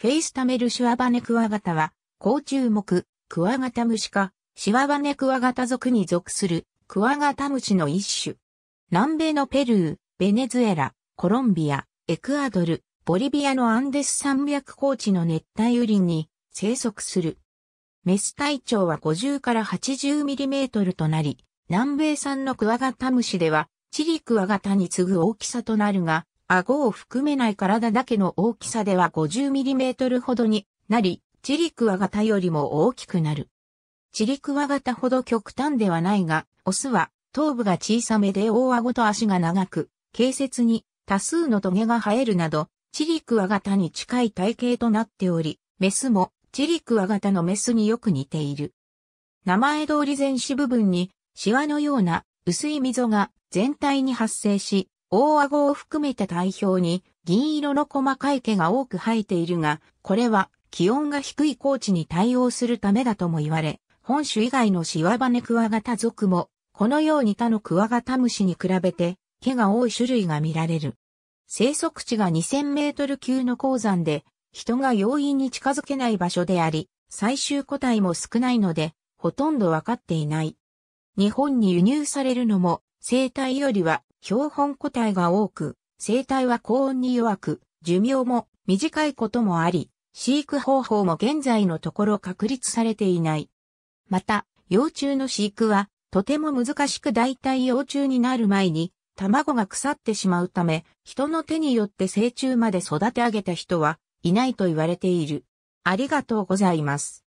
フェイスタメルシュワバネクワガタは、高注目、クワガタムシか、シワバネクワガタ属に属する、クワガタムシの一種。南米のペルー、ベネズエラ、コロンビア、エクアドル、ボリビアのアンデス山脈高地の熱帯雨林に生息する。メス体長は50から80ミリメートルとなり、南米産のクワガタムシでは、チリクワガタに次ぐ大きさとなるが、顎を含めない体だけの大きさでは 50mm ほどになり、チリクワガタよりも大きくなる。チリクワガタほど極端ではないが、オスは頭部が小さめで大顎と足が長く、軽節に多数のトゲが生えるなど、チリクワガタに近い体型となっており、メスもチリクワガタのメスによく似ている。名前通り前肢部分にシワのような薄い溝が全体に発生し、大顎を含めた体表に銀色の細かい毛が多く生えているが、これは気温が低い高地に対応するためだとも言われ、本種以外のシワバネクワガタ族も、このように他のクワガタムシに比べて毛が多い種類が見られる。生息地が2000メートル級の鉱山で、人が容易に近づけない場所であり、最終個体も少ないので、ほとんどわかっていない。日本に輸入されるのも、生体よりは標本個体が多く、生体は高温に弱く、寿命も短いこともあり、飼育方法も現在のところ確立されていない。また、幼虫の飼育は、とても難しく大体幼虫になる前に、卵が腐ってしまうため、人の手によって成虫まで育て上げた人はいないと言われている。ありがとうございます。